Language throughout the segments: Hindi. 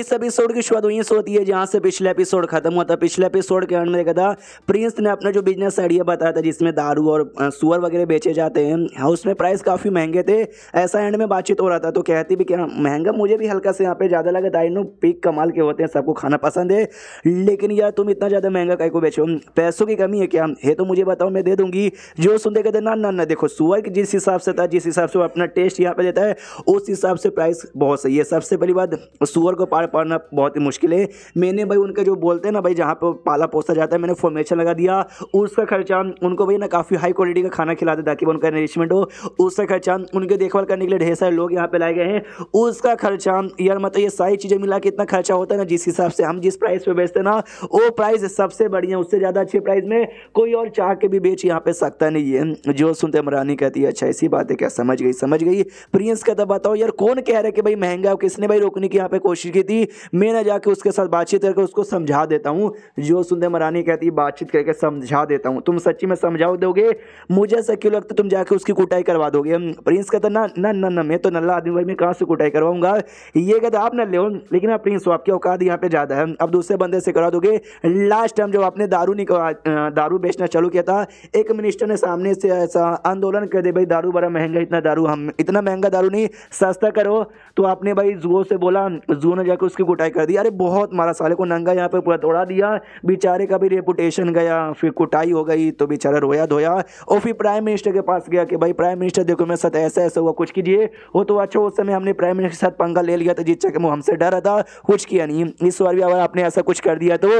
इस एपिसोड की शुरुआत वहीं से होती है जहाँ से पिछला एपिसोड खत्म हुआ था पिछले एपिसोड के अंत में देखा था प्रिंस ने अपना जो बिजनेस आइडिया बताया था जिसमें दारू और सुअर वगैरह बेचे जाते हैं हाँ, उसमें प्राइस काफ़ी महंगे थे ऐसा एंड में बातचीत हो रहा था तो कहती भी कि महंगा मुझे भी हल्का से यहाँ पे ज़्यादा लगा था नो पिक कमाल के होते हैं सबको खाना पसंद है लेकिन यार तुम इतना ज़्यादा महंगा कहीं को बेचो पैसों की कमी है क्या है तो मुझे बताओ मैं दे दूँगी जो सुनते कहते ना ना ना देखो सुअर जिस हिसाब से था जिस हिसाब से वो अपना टेस्ट यहाँ पर देता है उस हिसाब से प्राइस बहुत सही है सबसे पहली बात सुअर को पार पाना बहुत ही मुश्किल है मैंने भाई उनके जो बोलते हैं ना भाई जहाँ पर पाला पोसा जाता है मैंने फॉर्मेशन लगा दिया उसका खर्चा उनको भाई ना काफ़ी हाई क्वालिटी का खाना खिलाते ताकि उनका नरिशमेंट हो उसका खर्चा उनकी देखभाल करने के लिए ढेर सारे लोग यहाँ पर लाए गए हैं उसका खर्चा यार मतलब ये सारी चीज़ें मिला के इतना खर्चा होता है ना जिस हिसाब से हम जिस प्राइस पे बेचते ना वो प्राइस सबसे बढ़िया उससे ज़्यादा अच्छे प्राइस में कोई और चाह के भी बेच यहाँ पे सकता नहीं है जो सुनते मरानी कहती है अच्छा ऐसी बात है क्या समझ गई समझ गई प्रियंस का तब बताओ यार कौन कह रहा है कि भाई महंगा किसने भाई रोकने की यहाँ पे कोशिश की रही थी मैं ना जाके उसके साथ बातचीत करके उसको समझा देता हूँ जो सुंदर मरानी कहती है बातचीत करके समझा देता हूँ तुम सच्ची में समझाओ दोगे मुझे ऐसा क्यों लगता तुम जाके उसकी कुटाई करवा दोगे प्रिंस कहता ना ना ना ना मैं तो नल्ला आदमी भाई मैं कहाँ से कुटाई करवाऊंगा ये कहता आप नल्ले ले लेकिन आप प्रिंस हो आपके औकात यहाँ पे ज़्यादा है अब दूसरे बंदे से करा दोगे लास्ट टाइम जब आपने दारू निकल दारू बेचना चालू किया था एक मिनिस्टर ने सामने से ऐसा आंदोलन कर दे भाई दारू बड़ा महंगा इतना दारू हम इतना महंगा दारू नहीं सस्ता करो तो आपने भाई जुओ से बोला जुओ ने जाकर उसकी कुटाई कर दी अरे बहुत मारा साले को नंगा यहाँ पे पूरा दौड़ा दिया बेचारे का भी रेपुटेशन गया फिर कुटाई हो गई तो बेचारा रोया धोया और फिर प्राइम मिनिस्टर के पास गया कि भाई प्राइम मिनिस्टर देखो मेरे साथ ऐसा ऐसा हुआ कुछ कीजिए वो तो अच्छा उस समय हमने प्राइम मिनिस्टर के साथ पंगा ले लिया था जिस चक्कर हमसे डर था कुछ किया नहीं इस बार भी अगर आपने ऐसा कुछ कर दिया तो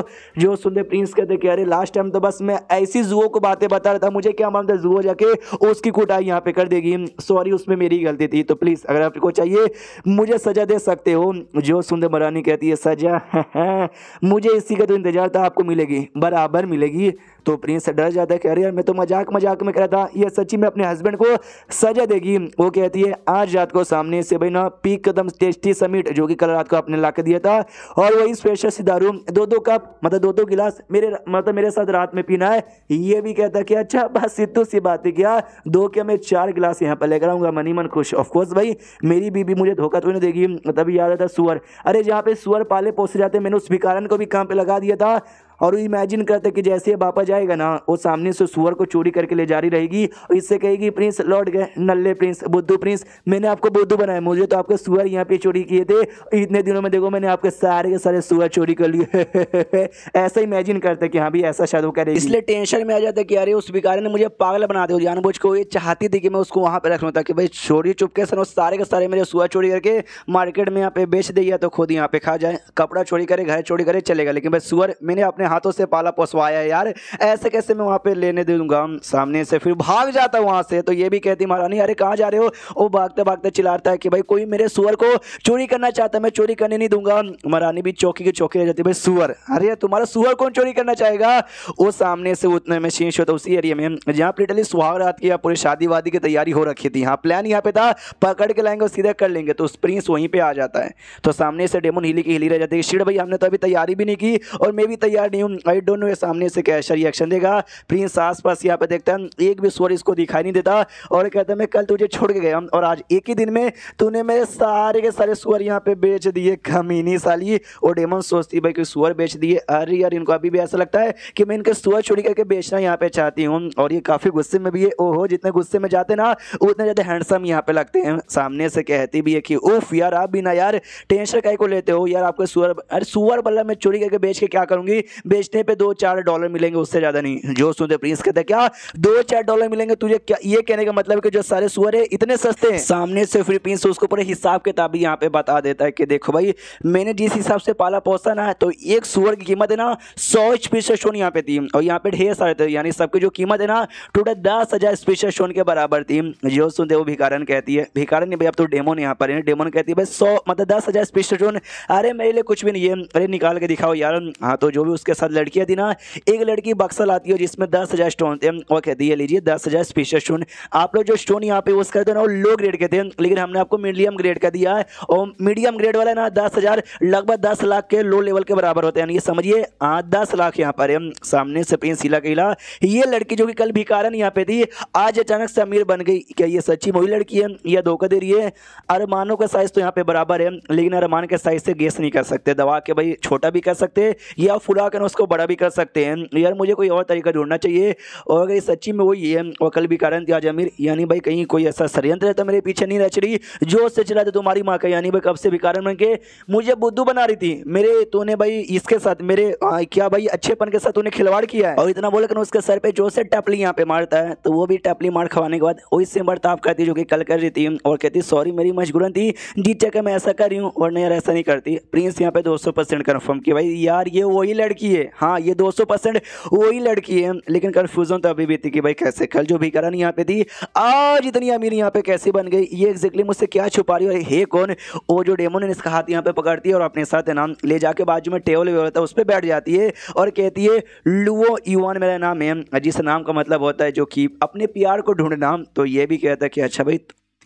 जो सुनते प्रिंस कहते कि अरे लास्ट टाइम तो बस मैं ऐसी जुओ को बातें बता रहा था मुझे क्या मालूम था जुओ जाके उसकी कुटाई यहाँ पे कर देगी सॉरी उसमें मेरी गलती थी तो प्लीज़ अगर आपको चाहिए मुझे सजा दे सकते हो जो सुंदर आनंद तो मरानी कहती है सजा मुझे इसी का तो इंतजार था आपको मिलेगी बराबर मिलेगी तो प्रिंस डर जाता है कह रही है मैं तो मजाक मजाक में कह रहा था यह सच्ची में अपने हस्बैंड को सजा देगी वो कहती है आज रात को सामने से भाई ना पी कदम टेस्टी समीट जो कि कल रात को आपने ला दिया था और वही स्पेशल सिदारू दो दो कप मतलब दो दो गिलास मेरे मतलब मेरे साथ रात में पीना है ये भी कहता कि अच्छा बस सिद्धू सी बात है क्या दो के मैं चार गिलास यहाँ पर लेकर आऊँगा मनी मन खुश ऑफकोर्स भाई मेरी बीबी मुझे धोखा तो नहीं देगी तभी मतलब याद आता सुअर अरे जहाँ पे सुअर पाले पोसे जाते मैंने उस भिकारन को भी काम पे लगा दिया था और इमेजिन करते कि जैसे ही बापा जाएगा ना वो सामने से सुअर को चोरी करके ले जा रही रहेगी और इससे कहेगी प्रिंस लौट गए नल्ले प्रिंस बुद्धू प्रिंस मैंने आपको बुद्धू बनाया मुझे तो आपके सुअर यहाँ पे चोरी किए थे इतने दिनों में देखो मैंने आपके सारे के सारे सुअर चोरी कर लिए ऐसा इमेजिन करते कि हाँ भाई ऐसा शायद वो रही इसलिए टेंशन में आ जाता कि अरे उस बिकार ने मुझे पागल बना दिया जान को ये चाहती थी कि मैं उसको वहाँ पर रख लूँ ताकि भाई चोरी चुपके वो सारे के सारे मेरे सुअर चोरी करके मार्केट में यहाँ पे बेच दिया तो खुद यहाँ पे खा जाए कपड़ा चोरी करे घर चोरी करे चलेगा लेकिन भाई सुअर मैंने अपने हाथों से पाला पोसवाया है यार ऐसे कैसे मैं वहाँ पे लेने दूंगा सामने से फिर भाग जाता वहाँ से तो ये भी कहती महारानी अरे कहाँ जा रहे हो वो भागते भागते चिल्लाता है कि भाई कोई मेरे सुअर को चोरी करना चाहता है मैं चोरी करने नहीं दूंगा महारानी भी चौकी की चौकी रह जाती भाई सुअर अरे तुम्हारा सुअर कौन चोरी करना चाहेगा वो सामने से उतने में शीश होता उसी एरिया में जहाँ पर सुहाग रात की पूरी शादी वादी की तैयारी हो रखी थी हाँ प्लान यहाँ पे था पकड़ के लाएंगे सीधे कर लेंगे तो प्रिंस वहीं पर आ जाता है तो सामने से डेमोन हिली की हिली रह जाती है शीड भाई हमने तो अभी तैयारी भी नहीं की और मैं भी तैयार नहीं हूँ आई डोंट नो ये सामने से कैसा रिएक्शन देगा प्रिंस आस पास यहाँ पे देखता है एक भी स्वर इसको दिखाई नहीं देता और कहता मैं कल तुझे छोड़ के गया और आज एक ही दिन में तूने मेरे सारे के सारे स्वर यहाँ पे बेच दिए खमीनी साली और डेमन सोचती भाई कि स्वर बेच दिए अरे यार इनको अभी भी ऐसा लगता है कि मैं इनके स्वर चोरी करके बेचना यहाँ पे चाहती हूँ और ये काफ़ी गुस्से में भी है ओहो जितने गुस्से में जाते ना उतने ज़्यादा हैंडसम यहाँ पे लगते हैं सामने से कहती भी है कि ओफ यार आप भी ना यार टेंशन कहीं को लेते हो यार आपके सुअर अरे सुअर बल्ला मैं चोरी करके बेच के क्या करूंगी बेचने पे दो चार डॉलर मिलेंगे उससे ज़्यादा नहीं जो सुनते प्रिंस कहते हैं क्या दो चार डॉलर मिलेंगे तुझे क्या ये कहने का मतलब कि जो सारे सुअर है इतने सस्ते हैं सामने से फिर प्रिंस उसको पूरे हिसाब के यहाँ पे बता देता है कि देखो भाई मैंने जिस हिसाब से पाला पोसा ना तो एक सुअर की कीमत है ना सौ स्पेशल स्टोन यहाँ पे थी और यहाँ पे ढेर सारे थे यानी सबकी जो कीमत है ना टोटल दस हज़ार स्पेशल स्टोन के बराबर थी जो सुनते वो भिकारन कहती है भिकारन नहीं भाई अब तो डेमोन यहाँ पर है डेमोन कहती है भाई सौ मतलब दस हज़ार स्पेशल स्टोन अरे मेरे लिए कुछ भी नहीं है अरे निकाल के दिखाओ यार हाँ तो जो भी उसके इसके साथ लड़कियाँ देना एक लड़की बक्सा आती है जिसमें दस हज़ार स्टोन थे वो ओके दिए लीजिए दस हज़ार स्पेशल स्टोन आप लोग जो स्टोन यहाँ पे यूज़ करते हैं ना वो लो ग्रेड के थे लेकिन हमने आपको मीडियम ग्रेड का दिया है और मीडियम ग्रेड वाला ना दस हज़ार लगभग दस लाख के लो लेवल के बराबर होते हैं ये समझिए आठ दस लाख यहाँ पर सामने से पेन सीला किला ये लड़की जो कि कल भिकारन यहाँ पे थी आज अचानक से अमीर बन गई क्या ये सच्ची वही लड़की है या धोखा दे रही है अरमानों का साइज़ तो यहाँ पे बराबर है लेकिन अरमान के साइज़ से गेस नहीं कर सकते दवा के भाई छोटा भी कर सकते या फुला कर उसको बड़ा भी कर सकते हैं यार मुझे कोई और तरीका ढूंढना चाहिए और अगर सच्ची में वही है कल भी कारण दिया जमीर यानी भाई कहीं कोई ऐसा षडयंत्र रहता तो मेरे पीछे नहीं रच रही जो उससे चला था तुम्हारी माँ का यानी भाई कब से भी कारण बन के मुझे बुद्धू बना रही थी मेरे तूने भाई इसके साथ मेरे क्या भाई अच्छेपन के साथ तूने खिलवाड़ किया है और इतना बोला कि उसके सर पर जो से टपली यहाँ पे मारता है तो वो भी टपली मार खवाने के बाद उससे बर्ताव करती जो कि कल कर रही थी और कहती सॉरी मेरी मजबूरन थी जीत चक्कर मैं ऐसा कर रही हूँ और नहीं यार ऐसा नहीं करती प्रिंस यहाँ पे दो सौ परसेंट कन्फर्म किया भाई यार ये वही लड़की है हाँ ये 200 परसेंट वही लड़की है लेकिन कन्फ्यूजन तो अभी भी थी कि भाई कैसे कल जो भी भिकारानी यहाँ पे थी आज इतनी अमीर यहाँ पे कैसे बन गई ये एग्जैक्टली मुझसे क्या छुपा रही है हे कौन वो जो डेमो ने इसका हाथ यहाँ पे पकड़ती है और अपने साथ नाम ले जाके बाजू में टेबल होता है उस पर बैठ जाती है और कहती है लुओ यूवान मेरा नाम है जिस नाम का मतलब होता है जो कि अपने प्यार को ढूंढना तो ये भी कहता है कि अच्छा भाई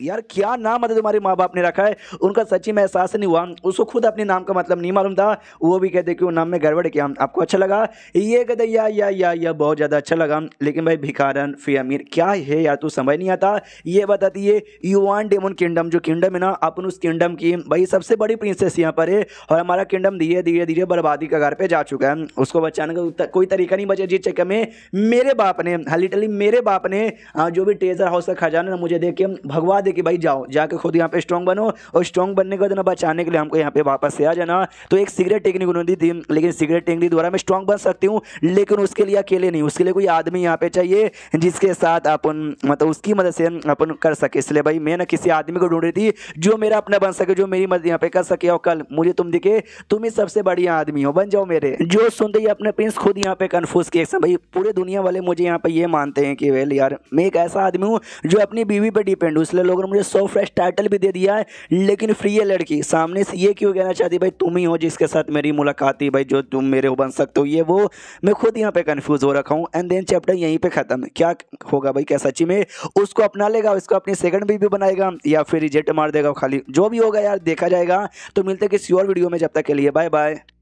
यार क्या नाम मतलब तुम्हारे माँ बाप ने रखा है उनका सच्ची में एहसास नहीं हुआ उसको खुद अपने नाम का मतलब नहीं मालूम था वो भी कहते कि वो नाम में गड़बड़ क्या आपको अच्छा लगा ये कहते या या या या बहुत ज़्यादा अच्छा लगा लेकिन भाई भिखारन फी अमीर क्या है यार तू समझ नहीं आता ये बताती है यू वन डेमन किंगडम जो किंगडम है ना अपन उस किंगडम की भाई सबसे बड़ी प्रिंसेस यहाँ पर है और हमारा किंगडम धीरे धीरे धीरे बर्बादी का घर पर जा चुका है उसको बचाने का कोई तरीका नहीं बचा जिस चक्कर में मेरे बाप ने लिटरली हाँ, मेरे बाप ने हाँ, जो भी ट्रेजर हाउस का खजाना मुझे देख के भगवा दे कि भाई जाओ जाके खुद यहाँ पे स्ट्रॉन्ग बनो और स्ट्रॉन्ग बनने के बाद ना बचाने के लिए हमको यहाँ पे वापस से आ जाना तो एक सिगरेट टेक्निक उन्होंने दी थी लेकिन सिगरेट टेक्निक द्वारा मैं स्ट्रॉन्ग बन सकती हूँ लेकिन उसके लिए अकेले नहीं उसके लिए कोई आदमी यहाँ पे चाहिए जिसके साथ अपन मतलब उसकी मदद से अपन कर सके इसलिए भाई मैं ना किसी आदमी को ढूंढ रही थी जो मेरा अपना बन सके जो मेरी मदद यहाँ पे कर सके और कल मुझे तुम दिखे तुम ही सबसे बढ़िया आदमी हो बन जाओ मेरे जो सुनते ही अपने प्रिंस खुद यहाँ पे कन्फ्यूज किए भाई पूरे दुनिया वाले मुझे यहाँ पे ये मानते हैं कि वेल यार मैं एक ऐसा आदमी हूँ जो अपनी बीवी पर डिपेंड हूँ इसलिए लोगों ने मुझे सो फ्रेश टाइटल भी दे दिया है लेकिन फ्री है लड़की सामने से ये क्यों कहना चाहती भाई तुम ही हो जिसके साथ मेरी मुलाकात ही भाई जो तुम मेरे हो बन सकते हो ये वो मैं खुद यहाँ पे कन्फ्यूज़ हो रखा हूँ एंड देन चैप्टर यहीं पर ख़त्म है क्या होगा भाई क्या सची में उसको अपना लेगा उसको अपनी सेकंड भी, भी बनाएगा या फिर रिजेक्ट मार देगा खाली जो भी होगा यार देखा जाएगा तो मिलते किसी और वीडियो में जब तक के लिए बाय बाय